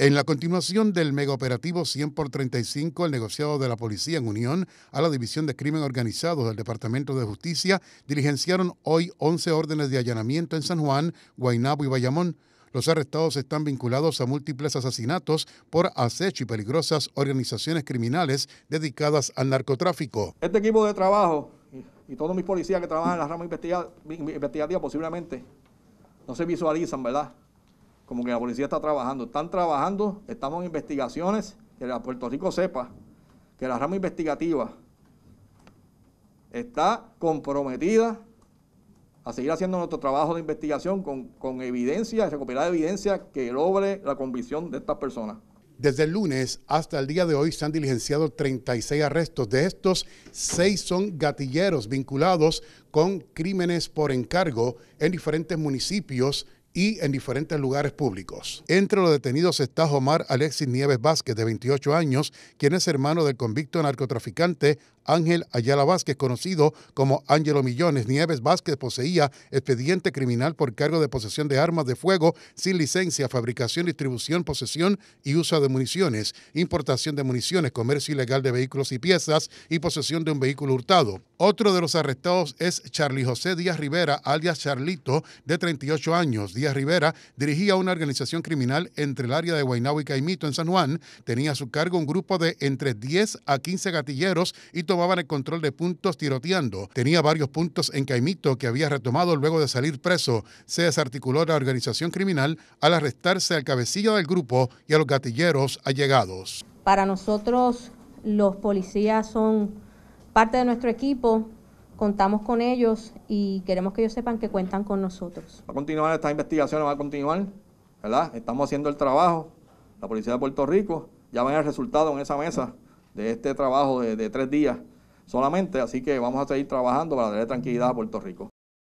En la continuación del megaoperativo 100 por 35, el negociado de la policía en unión a la División de Crimen Organizado del Departamento de Justicia diligenciaron hoy 11 órdenes de allanamiento en San Juan, Guaynabo y Bayamón. Los arrestados están vinculados a múltiples asesinatos por acecho y peligrosas organizaciones criminales dedicadas al narcotráfico. Este equipo de trabajo y todos mis policías que trabajan en la rama investigativa posiblemente no se visualizan, ¿verdad? como que la policía está trabajando. Están trabajando, estamos en investigaciones, que la Puerto Rico sepa que la rama investigativa está comprometida a seguir haciendo nuestro trabajo de investigación con, con evidencia, recopilar evidencia que logre la convicción de estas personas. Desde el lunes hasta el día de hoy se han diligenciado 36 arrestos. De estos, seis son gatilleros vinculados con crímenes por encargo en diferentes municipios y en diferentes lugares públicos. Entre los detenidos está Omar Alexis Nieves Vázquez, de 28 años, quien es hermano del convicto narcotraficante Ángel Ayala Vázquez, conocido como Ángelo Millones. Nieves Vázquez poseía expediente criminal por cargo de posesión de armas de fuego sin licencia, fabricación, distribución, posesión y uso de municiones, importación de municiones, comercio ilegal de vehículos y piezas y posesión de un vehículo hurtado. Otro de los arrestados es Charlie José Díaz Rivera, alias Charlito, de 38 años Díaz Rivera dirigía una organización criminal entre el área de Guaynabo y Caimito en San Juan. Tenía a su cargo un grupo de entre 10 a 15 gatilleros y tomaban el control de puntos tiroteando. Tenía varios puntos en Caimito que había retomado luego de salir preso. Se desarticuló la organización criminal al arrestarse al cabecilla del grupo y a los gatilleros allegados. Para nosotros los policías son parte de nuestro equipo contamos con ellos y queremos que ellos sepan que cuentan con nosotros. Va a continuar esta investigación, va a continuar, ¿verdad? Estamos haciendo el trabajo, la Policía de Puerto Rico, ya ven el resultado en esa mesa de este trabajo de, de tres días solamente, así que vamos a seguir trabajando para darle tranquilidad a Puerto Rico.